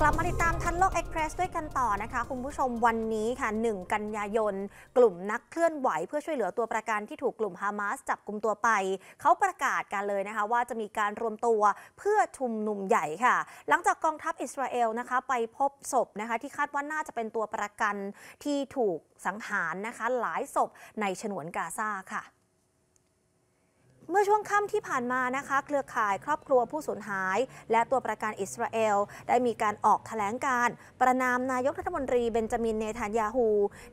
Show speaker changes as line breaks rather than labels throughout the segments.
กลับมาติดตามทันโลกเอ็กเพรสด้วยกันต่อนะคะ คุณผู้ชมวันนี้ค่ะ 1 กันยายนกลุ่มนักเคลื่อนไหวเพื่อช่วยเหลือตัวประกันที่ถูกกลุ่มฮามาสจับกลุ่มตัวไป เขาประกาศกันเลยนะคะ ว่าจะมีการรวมตัวเพื่อชุมนุมใหญ่ค่ะ หลังจากกองทัพอิสราเอลนะคะไปพบศพนะคะ ที่คาดว่าน่าจะเป็นตัวประกัน ที่ถูกสังหารนะคะ หลายศพในฉนวนกาซาค่ะเมื่อช่วงค่ำที่ผ่านมานะคะ เครือข่ายครอบครัวผู้สูญหาย และตัวประกันอิสราเอลได้มีการออกแถลงการ ประนามนายกรัฐมนตรีเบนจามินเนทันยาฮู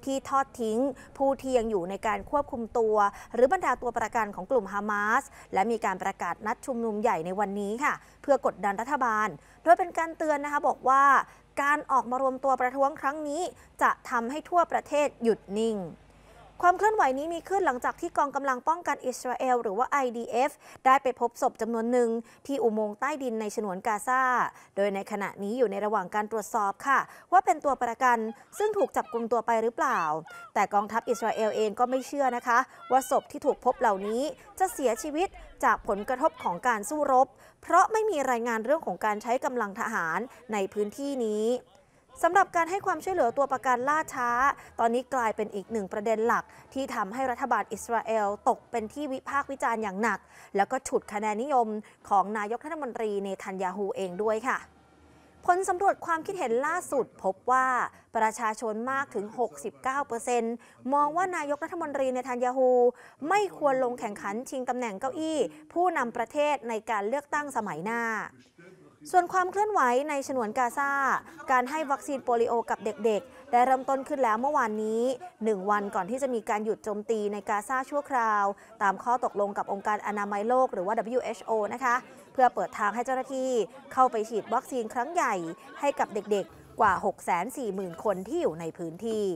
ที่ทอดทิ้งผู้ที่ยังอยู่ในการควบคุมตัว หรือบรรดาตัวประกันของกลุ่มฮามาส และมีการประกาศนัดชุมนุมใหญ่ในวันนี้ค่ะ เพื่อกดดันรัฐบาลโดยเป็นการเตือนนะคะบอกว่า การออกมารวมตัวประท้วงครั้งนี้ จะทำให้ทั่วประเทศหยุดนิ่งความเคลื่อนไหวนี้มีขึ้นหลังจากที่กองกำลังป้องกันอิสราเอลหรือว่า IDF ได้ไปพบศพจำนวนหนึ่งที่อุโมงค์ใต้ดินในฉนวนกาซา โดยในขณะนี้อยู่ในระหว่างการตรวจสอบค่ะ ว่าเป็นตัวประกันซึ่งถูกจับกลุ่มตัวไปหรือเปล่า แต่กองทัพอิสราเอลเองก็ไม่เชื่อนะคะ ว่าศพที่ถูกพบเหล่านี้จะเสียชีวิตจากผลกระทบของการสู้รบ เพราะไม่มีรายงานเรื่องของการใช้กำลังทหารในพื้นที่นี้สำหรับการให้ความช่วยเหลือตัวประกันล่าช้า ตอนนี้กลายเป็นอีกหนึ่งประเด็นหลัก ที่ทำให้รัฐบาลอิสราเอลตกเป็นที่วิพากษ์วิจารณ์อย่างหนัก แล้วก็ฉุดคะแนนนิยม ของนายกรัฐมนตรีเนทันยาฮูเองด้วยค่ะ ผลสำรวจความคิดเห็นล่าสุดพบว่าประชาชนมากถึง 69%มองว่านายกรัฐมนตรีเนทันยาฮูไม่ควรลงแข่งขันชิงตำแหน่งเก้าอี้ ผู้นำประเทศในการเลือกตั้งสมัยหน้าส่วนความเคลื่อนไหวในฉนวนกาซา การให้วัคซีนโปลิโอกับเด็กๆ ได้เริ่มต้นขึ้นแล้วเมื่อวานนี้ 1 วันก่อนที่จะมีการหยุดโจมตีในกาซาชั่วคราว ตามข้อตกลงกับองค์การอนามัยโลกหรือว่า WHO นะคะ เพื่อเปิดทางให้เจ้าหน้าที่เข้าไปฉีดวัคซีนครั้งใหญ่ให้กับเด็กๆ กว่า 640,000 คนที่อยู่ในพื้นที่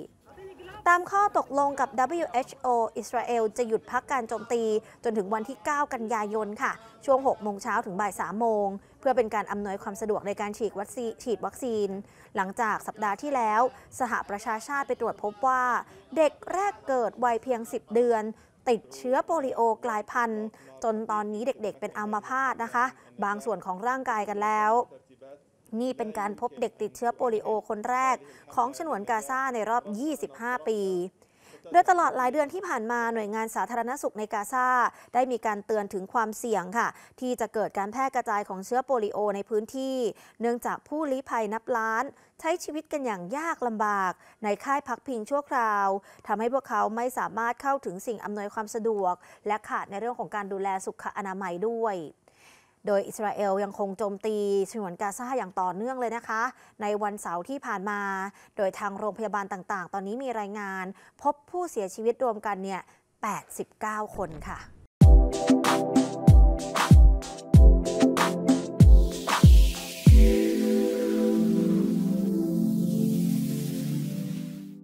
ตามข้อตกลงกับ WHO อิสราเอลจะหยุดพักการโจมตีจนถึงวันที่ 9 กันยายนค่ะ ช่วง 6 โมงเช้าถึงบ่าย 3 โมง เพื่อเป็นการอำนวยความสะดวกในการฉีดวัคซีนซนหลังจากสัปดาห์ที่แล้ว สหประชาชาติไปตรวจพบว่า เด็กแรกเกิดวัยเพียง 10 เดือน ติดเชื้อโปลิโอกลายพันธุ์จนตอนนี้เด็กๆเป็นอัมพาตนะคะ บางส่วนของร่างกายกันแล้วนี่เป็นการพบเด็กติดเชื้อโปลิโอคนแรกของฉนวนกาซาในรอบ 25 ปีโดยตลอดหลายเดือนที่ผ่านมาหน่วยงานสาธารณสุขในกาซาได้มีการเตือนถึงความเสี่ยงค่ะ ที่จะเกิดการแพร่กระจายของเชื้อโปลิโอในพื้นที่ เนื่องจากผู้ลี้ภัยนับล้าน ใช้ชีวิตกันอย่างยากลำบาก ในค่ายพักพิงชั่วคราวทำให้พวกเขาไม่สามารถเข้าถึงสิ่งอำนวยความสะดวก และขาดในเรื่องของการดูแลสุขอนามัยด้วยโดยอิสราเอลยังคงโจมตีฉนวนกาซาอย่างต่อเนื่องเลยนะคะ ในวันเสาร์ที่ผ่านมา โดยทางโรงพยาบาลต่างๆ ตอนนี้มีรายงาน พบผู้เสียชีวิตรวมกันเนี่ย 89 คนค่ะ